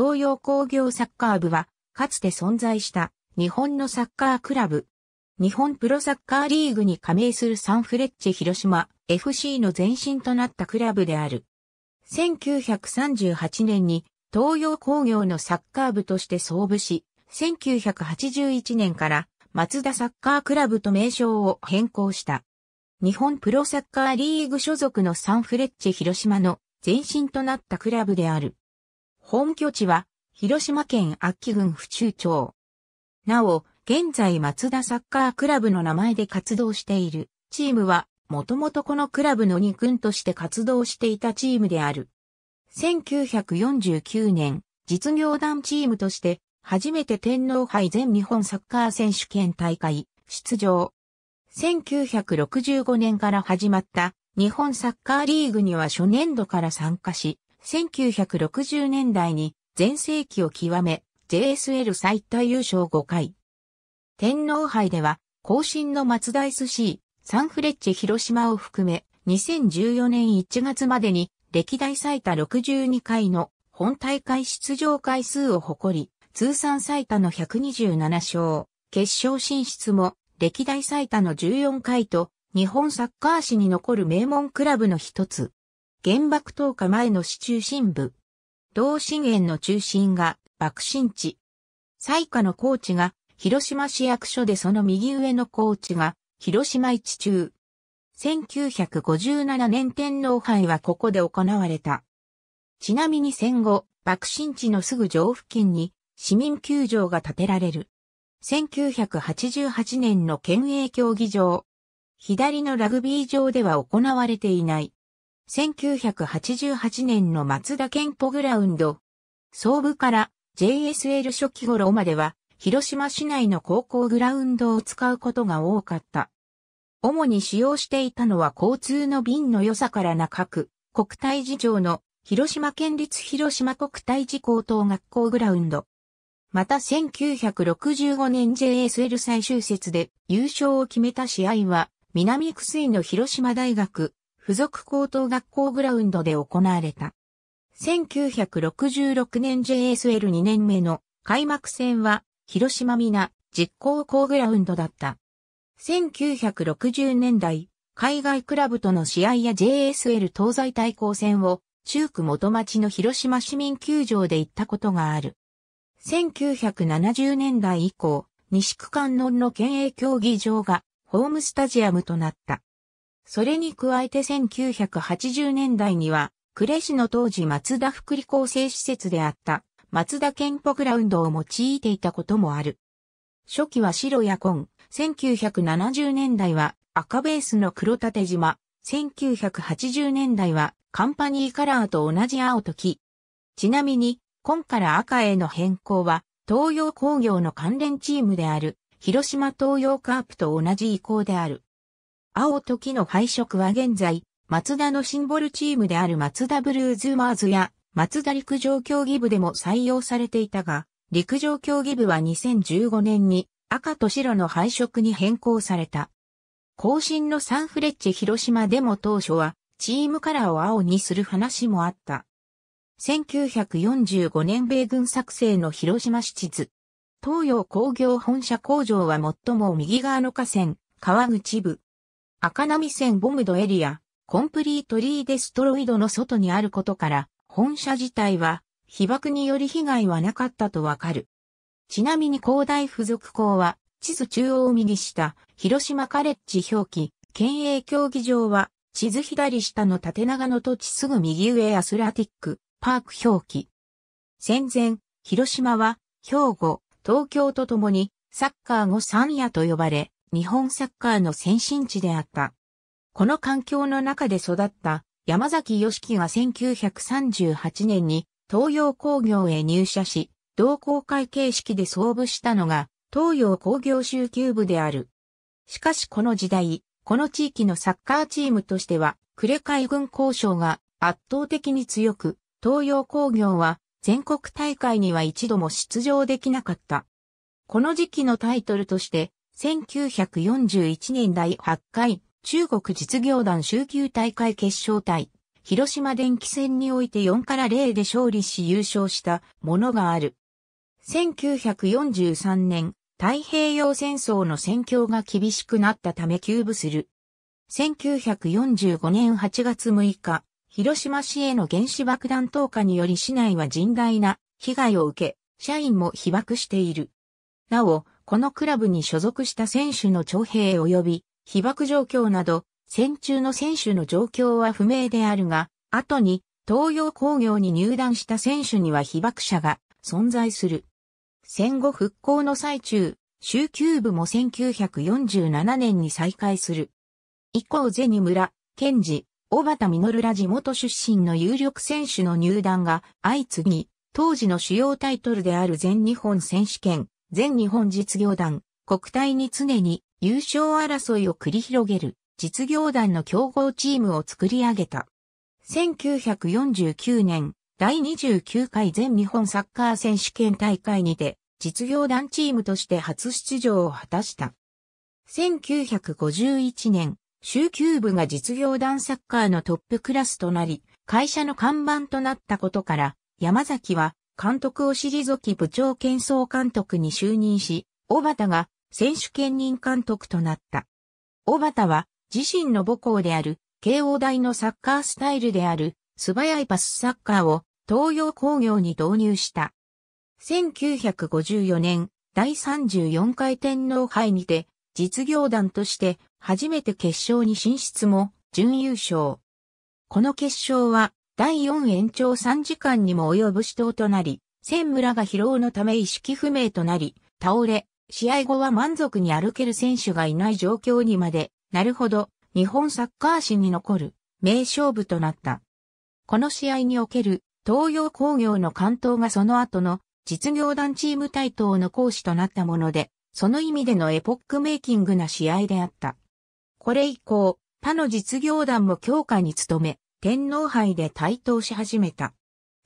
東洋工業サッカー部は、かつて存在した日本のサッカークラブ。日本プロサッカーリーグに加盟するサンフレッチェ広島 FC の前身となったクラブである。1938年に東洋工業のサッカー部として創部し、1981年から松田サッカークラブと名称を変更した。日本プロサッカーリーグ所属のサンフレッチェ広島の前身となったクラブである。本拠地は、広島県秋郡府中町。なお、現在松田サッカークラブの名前で活動しているチームは、もともとこのクラブの2軍として活動していたチームである。1949年、実業団チームとして、初めて天皇杯全日本サッカー選手権大会、出場。1965年から始まった日本サッカーリーグには初年度から参加し、1960年代に全盛期を極め、JSL 最多優勝5回。天皇杯では、後進の松田 SC、サンフレッチェ広島を含め、2014年1月までに、歴代最多62回の本大会出場回数を誇り、通算最多の127勝、決勝進出も歴代最多の14回と、日本サッカー史に残る名門クラブの一つ。原爆投下前の市中心部。同心園の中心が爆心地。最下の高地が広島市役所でその右上の高地が広島市中。1957年天皇杯はここで行われた。ちなみに戦後、爆心地のすぐ上付近に市民球場が建てられる。1988年の県営競技場。左のラグビー場では行われていない。1988年の松田健保グラウンド。総部から JSL 初期頃までは、広島市内の高校グラウンドを使うことが多かった。主に使用していたのは交通の便の良さから中区、国体事情の広島県立広島国体事高等学校グラウンド。また1965年 JSL 最終節で優勝を決めた試合は、南区水の広島大学付属高等学校グラウンドで行われた。1966年 JSL2 年目の開幕戦は広島皆実行校グラウンドだった。1960年代、海外クラブとの試合や JSL 東西対抗戦を中区元町の広島市民球場で行ったことがある。1970年代以降、西区観音の県営競技場がホームスタジアムとなった。それに加えて1980年代には、呉市の当時松田福利厚生施設であった松田健保グラウンドを用いていたこともある。初期は白や紺、1970年代は赤ベースの黒縦島、1980年代はカンパニーカラーと同じ青と木。ちなみに、紺から赤への変更は、東洋工業の関連チームである、広島東洋カープと同じ意向である。青と木の配色は現在、マツダのシンボルチームであるマツダブルーズマーズや、マツダ陸上競技部でも採用されていたが、陸上競技部は2015年に赤と白の配色に変更された。後進のサンフレッチェ広島でも当初はチームカラーを青にする話もあった。1945年米軍作成の広島市地図。東洋工業本社工場は最も右側の河川、川口部。赤波線ボムドエリア、コンプリートリーデストロイドの外にあることから、本社自体は被爆により被害はなかったとわかる。ちなみに広大附属校は、地図中央右下、広島カレッジ表記、県営競技場は、地図左下の縦長の土地すぐ右上アスラティック、パーク表記。戦前、広島は、兵庫、東京とともに、サッカー後三夜と呼ばれ、日本サッカーの先進地であった。この環境の中で育った山崎義樹が1938年に東洋工業へ入社し、同好会形式で創部したのが東洋工業集級部である。しかしこの時代、この地域のサッカーチームとしては、呉海軍交渉が圧倒的に強く、東洋工業は全国大会には一度も出場できなかった。この時期のタイトルとして、1941年第8回中国実業団週級大会決勝隊広島電気戦において4から0で勝利し優勝したものがある。1943年太平洋戦争の戦況が厳しくなったため休部する。1945年8月6日、広島市への原子爆弾投下により市内は甚大な被害を受け、社員も被爆している。なお、このクラブに所属した選手の徴兵及び被爆状況など、戦中の選手の状況は不明であるが、後に東洋工業に入団した選手には被爆者が存在する。戦後復興の最中、州休部も1947年に再開する。以降ゼニ村、ケンジ、小畑ルら地元出身の有力選手の入団が相次ぎ、当時の主要タイトルである全日本選手権、全日本実業団、国体に常に優勝争いを繰り広げる実業団の競合チームを作り上げた。1949年、第29回全日本サッカー選手権大会にて、実業団チームとして初出場を果たした。1951年、週休部が実業団サッカーのトップクラスとなり、会社の看板となったことから、山崎は監督を退き部長兼総監督に就任し、小畑が選手兼任監督となった。小畑は自身の母校である慶応大のサッカースタイルである素早いパスサッカーを東洋工業に導入した。1954年第34回天皇杯にて実業団として初めて決勝に進出も準優勝。この決勝は第4延長3時間にも及ぶ死闘となり、千村が疲労のため意識不明となり、倒れ、試合後は満足に歩ける選手がいない状況にまで、なるほど、日本サッカー史に残る、名勝負となった。この試合における、東洋工業の関東がその後の、実業団チーム対等の講師となったもので、その意味でのエポックメイキングな試合であった。これ以降、他の実業団も強化に努め、天皇杯で台頭し始めた。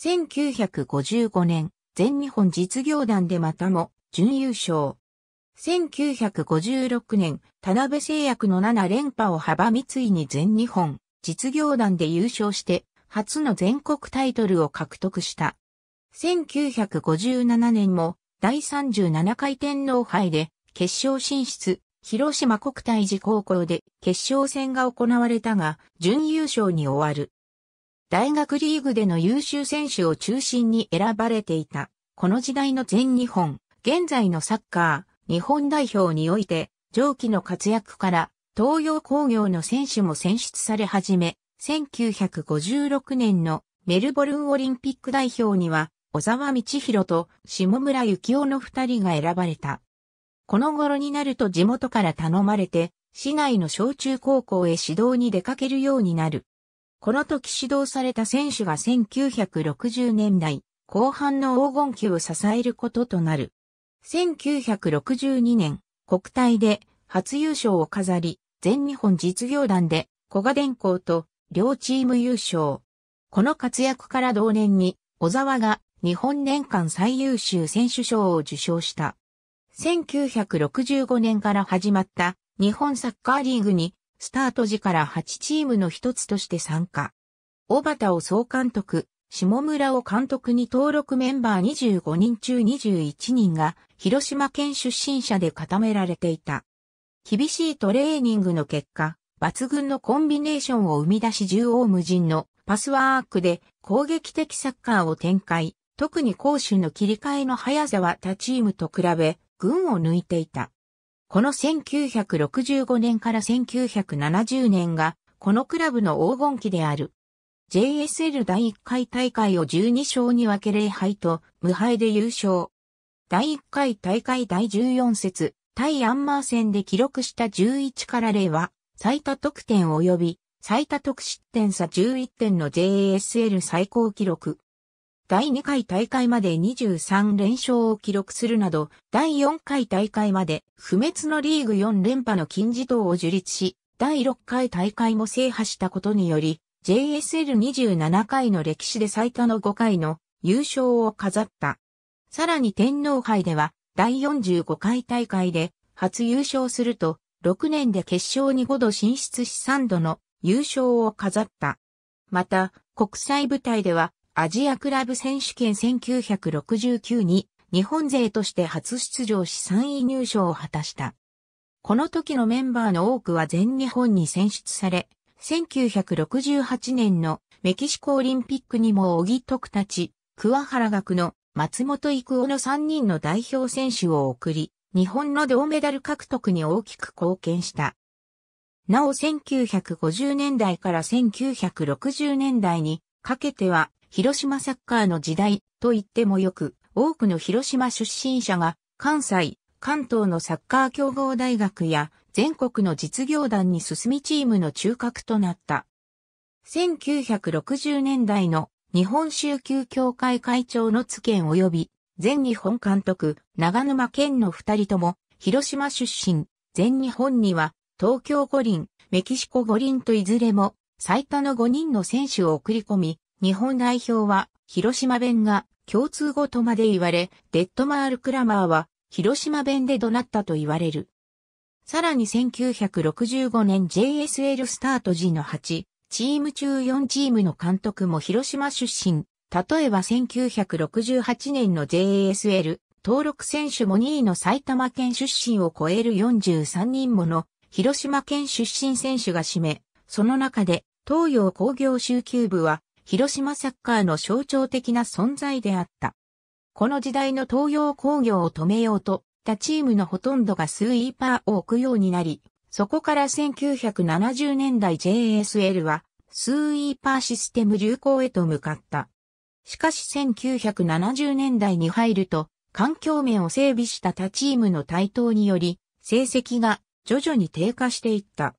1955年、全日本実業団でまたも準優勝。1956年、田辺製薬の7連覇を幅三井に全日本実業団で優勝して、初の全国タイトルを獲得した。1957年も第37回天皇杯で決勝進出、広島国体寺高校で決勝戦が行われたが、準優勝に終わる。大学リーグでの優秀選手を中心に選ばれていた。この時代の全日本、現在のサッカー、日本代表において、上記の活躍から、東洋工業の選手も選出され始め、1956年のメルボルンオリンピック代表には、小沢道弘と下村幸雄の二人が選ばれた。この頃になると地元から頼まれて、市内の小中高校へ指導に出かけるようになる。この時指導された選手が1960年代後半の黄金期を支えることとなる。1962年、国体で初優勝を飾り、全日本実業団で小賀電工と両チーム優勝。この活躍から同年に小沢が日本年間最優秀選手賞を受賞した。1965年から始まった日本サッカーリーグにスタート時から8チームの一つとして参加。小畑を総監督、下村を監督に登録メンバー25人中21人が広島県出身者で固められていた。厳しいトレーニングの結果、抜群のコンビネーションを生み出し縦横無尽のパスワークで攻撃的サッカーを展開。特に攻守の切り替えの速さは他チームと比べ群を抜いていた。この1965年から1970年が、このクラブの黄金期である。JSL 第1回大会を12勝に分け0敗と無敗で優勝。第1回大会第14節、対アンマー戦で記録した11から0は、最多得点及び、最多得失点差11点の JSL 最高記録。第2回大会まで23連勝を記録するなど、第4回大会まで不滅のリーグ4連覇の金字塔を樹立し、第6回大会も制覇したことにより、JSL27 回の歴史で最多の5回の優勝を飾った。さらに天皇杯では、第45回大会で初優勝すると、6年で決勝に5度進出し3度の優勝を飾った。また、国際舞台ではアジアクラブ選手権1969に日本勢として初出場し3位入賞を果たした。この時のメンバーの多くは全日本に選出され、1968年のメキシコオリンピックにも小木徳たち、桑原学の松本育夫の3人の代表選手を送り、日本の銅メダル獲得に大きく貢献した。なお1950年代から1960年代にかけては広島サッカーの時代と言ってもよく、多くの広島出身者が関西、関東のサッカー競合大学や全国の実業団に進みチームの中核となった。1960年代の日本宗教協会会長の津健及び全日本監督長沼健の二人とも広島出身、全日本には東京五輪、メキシコ五輪といずれも最多の5人の選手を送り込み、日本代表は広島弁が共通語とまで言われ、デッドマール・クラマーは広島弁で怒鳴ったと言われる。さらに1965年 JSL スタート時の8、チーム中4チームの監督も広島出身。例えば1968年の JSL 登録選手も2位の埼玉県出身を超える43人もの広島県出身選手が占め、その中で東洋工業集休部は広島サッカーの象徴的な存在であった。この時代の東洋工業を止めようと、他チームのほとんどがスイーパーを置くようになり、そこから1970年代 JSL はスイーパーシステム流行へと向かった。しかし1970年代に入ると、環境面を整備した他チームの台頭により、成績が徐々に低下していった。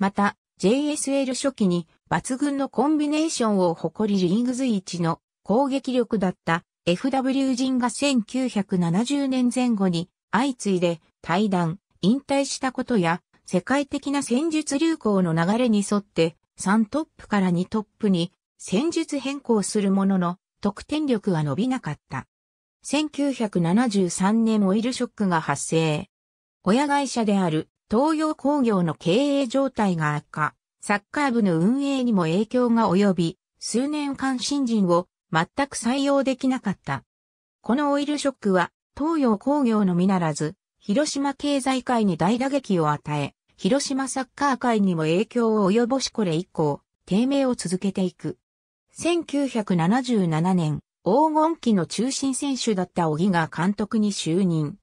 また、JSL 初期に抜群のコンビネーションを誇りリングズ一の攻撃力だった FW 人が1970年前後に相次いで退団、引退したことや世界的な戦術流行の流れに沿って3トップから2トップに戦術変更するものの得点力は伸びなかった。1973年オイルショックが発生。親会社である東洋工業の経営状態が悪化。サッカー部の運営にも影響が及び、数年間新人を全く採用できなかった。このオイルショックは、東洋工業のみならず、広島経済界に大打撃を与え、広島サッカー界にも影響を及ぼしこれ以降、低迷を続けていく。1977年、黄金期の中心選手だった小木が監督に就任。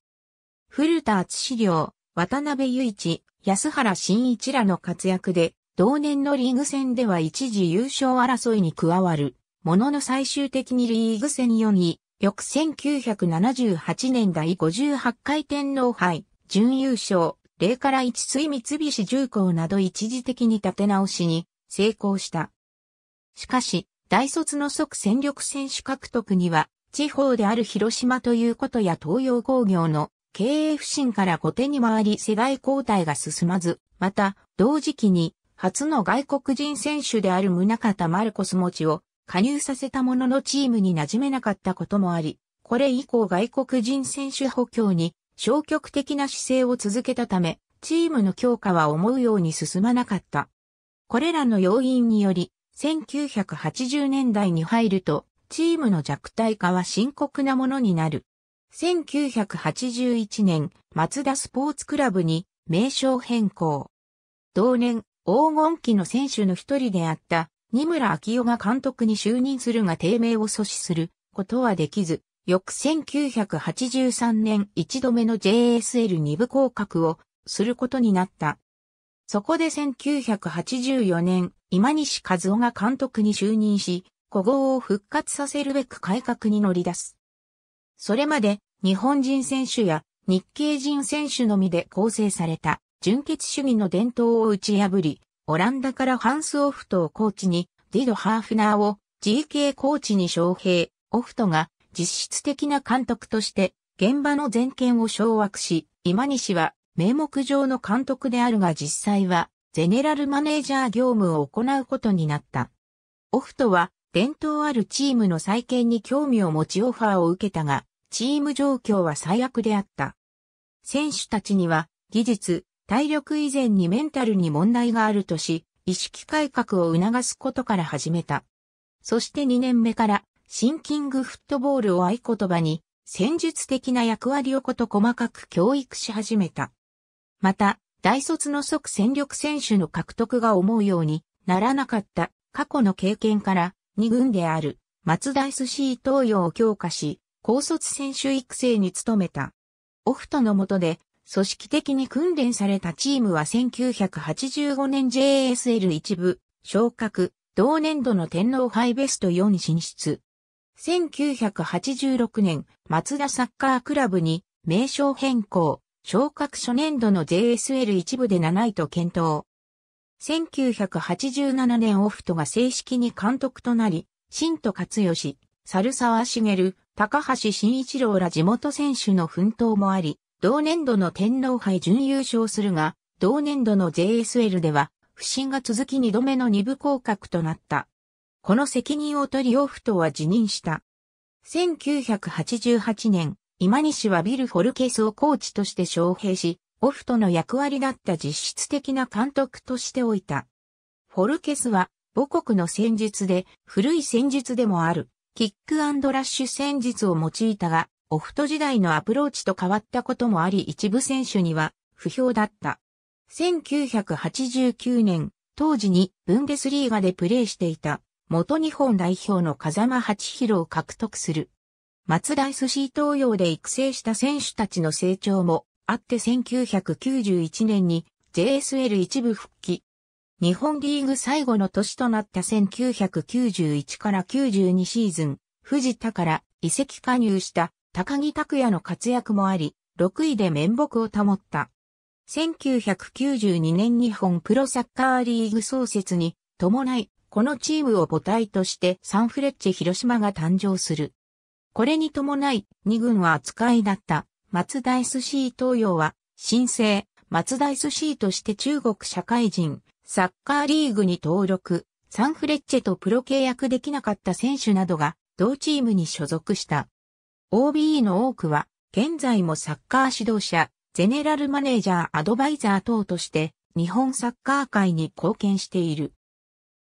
古田敦史良、渡辺雄一、安原慎一らの活躍で、同年のリーグ戦では一時優勝争いに加わる、ものの最終的にリーグ戦4位、翌1978年第58回天皇杯、準優勝、0から1水三菱重工など一時的に立て直しに成功した。しかし、大卒の即戦力選手獲得には、地方である広島ということや東洋工業の経営不振から後手に回り世代交代が進まず、また、同時期に初の外国人選手である宗方マルコス持ちを加入させたもののチームに馴染めなかったこともあり、これ以降外国人選手補強に消極的な姿勢を続けたため、チームの強化は思うように進まなかった。これらの要因により、1980年代に入ると、チームの弱体化は深刻なものになる。1981年、松田スポーツクラブに名称変更。同年、黄金期の選手の一人であった二村昭夫が監督に就任するが低迷を阻止することはできず、翌1983年一度目の JSL 二部降格をすることになった。そこで1984年、今西和夫が監督に就任し、古豪を復活させるべく改革に乗り出す。それまで日本人選手や日系人選手のみで構成された純血主義の伝統を打ち破り、オランダからハンス・オフトをコーチに、ディド・ハーフナーを GK コーチに招聘、オフトが実質的な監督として現場の全権を掌握し、今西は名目上の監督であるが実際はゼネラルマネージャー業務を行うことになった。オフトは伝統あるチームの再建に興味を持ちオファーを受けたが、チーム状況は最悪であった。選手たちには技術、体力以前にメンタルに問題があるとし、意識改革を促すことから始めた。そして2年目から、シンキングフットボールを合言葉に、戦術的な役割をこと細かく教育し始めた。また、大卒の即戦力選手の獲得が思うようにならなかった過去の経験から、2軍である、松田 SC 東洋を強化し、高卒選手育成に努めた。オフトの下で、組織的に訓練されたチームは1985年 JSL 一部、昇格、同年度の天皇杯ベスト4に進出。1986年、松田サッカークラブに名称変更、昇格初年度の JSL 一部で7位と検討。1987年オフトが正式に監督となり、新都勝義、猿沢茂、高橋慎一郎ら地元選手の奮闘もあり、同年度の天皇杯準優勝するが、同年度の JSL では、不振が続き2度目の2部降格となった。この責任を取りオフトは辞任した。1988年、今西はビル・フォルケスをコーチとして招聘し、オフトの役割だった実質的な監督としておいた。フォルケスは母国の戦術で古い戦術でもあるキックラッシュ戦術を用いたが、オフト時代のアプローチと変わったこともあり一部選手には不評だった。1989年、当時にブンデスリーガでプレーしていた元日本代表の風間八弘を獲得する。松田 SC 東洋で育成した選手たちの成長もあって1991年に JSL 一部復帰。日本リーグ最後の年となった1991から92シーズン、藤田から移籍加入した高木拓也の活躍もあり、6位で面目を保った。1992年日本プロサッカーリーグ創設に伴い、このチームを母体としてサンフレッチェ広島が誕生する。これに伴い、2軍は扱いだった松田 SC 東洋は、新生松田 SC として中国社会人サッカーリーグに登録、サンフレッチェとプロ契約できなかった選手などが同チームに所属した。OBE の多くは、現在もサッカー指導者、ゼネラルマネージャーアドバイザー等として、日本サッカー界に貢献している。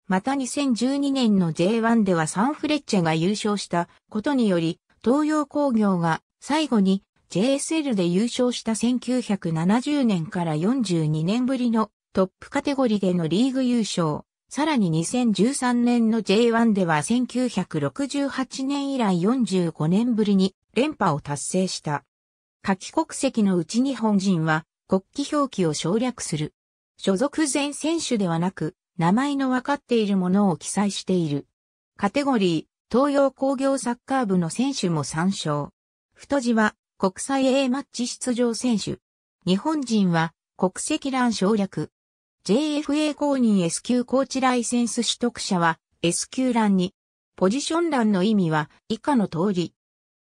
また2012年の J1 ではサンフレッチェが優勝したことにより、東洋工業が最後に JSL で優勝した1970年から42年ぶりのトップカテゴリーでのリーグ優勝。さらに2013年の J1 では1968年以来45年ぶりに連覇を達成した。夏季国籍のうち日本人は国旗表記を省略する。所属全選手ではなく、名前の分かっているものを記載している。カテゴリー、東洋工業サッカー部の選手も参照。太字は国際 A マッチ出場選手。日本人は国籍欄省略。JFA 公認 S 級コーチライセンス取得者は S 級欄に。ポジション欄の意味は以下の通り。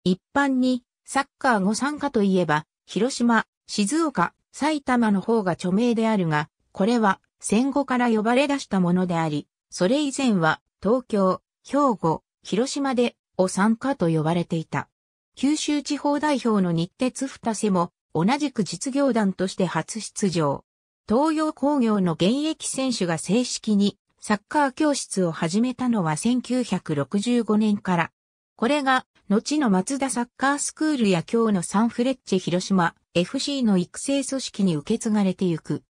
一般に、サッカーご参加といえば、広島、静岡、埼玉の方が著名であるが、これは戦後から呼ばれ出したものであり、それ以前は東京、兵庫、広島でを参加と呼ばれていた。九州地方代表の日鉄二世も同じく実業団として初出場。東洋工業の現役選手が正式にサッカー教室を始めたのは1965年から。これが後の松田サッカースクールや今日のサンフレッチェ広島 FC の育成組織に受け継がれてゆく。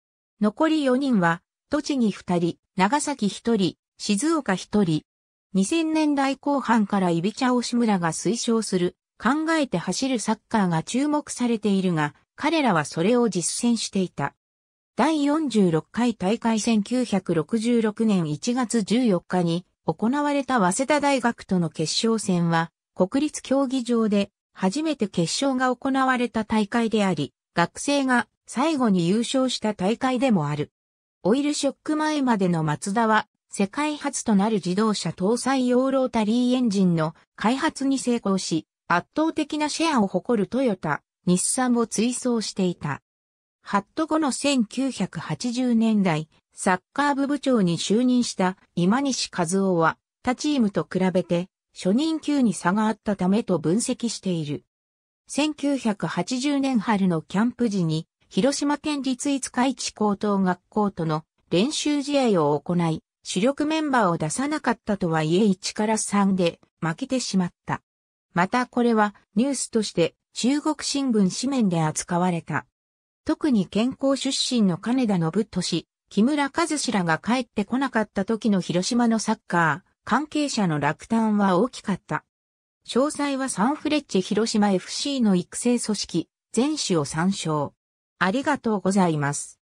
残り4人は、栃木2人、長崎1人、静岡1人。2000年代後半からイビチャオシムラが推奨する、考えて走るサッカーが注目されているが、彼らはそれを実践していた。第46回大会1966年1月14日に行われた早稲田大学との決勝戦は国立競技場で初めて決勝が行われた大会であり、学生が最後に優勝した大会でもある。オイルショック前までのマツダは、世界初となる自動車搭載用ロータリーエンジンの開発に成功し、圧倒的なシェアを誇るトヨタ、日産を追走していた。ハット後の1980年代、サッカー部部長に就任した今西和夫は、他チームと比べて初任給に差があったためと分析している。1980年春のキャンプ時に、広島県立五日市高等学校との練習試合を行い、主力メンバーを出さなかったとはいえ1から3で負けてしまった。またこれはニュースとして中国新聞紙面で扱われた。特に健康出身の金田信俊、木村和志らが帰ってこなかった時の広島のサッカー、関係者の落胆は大きかった。詳細はサンフレッチェ広島 FC の育成組織、全種を参照。ありがとうございます。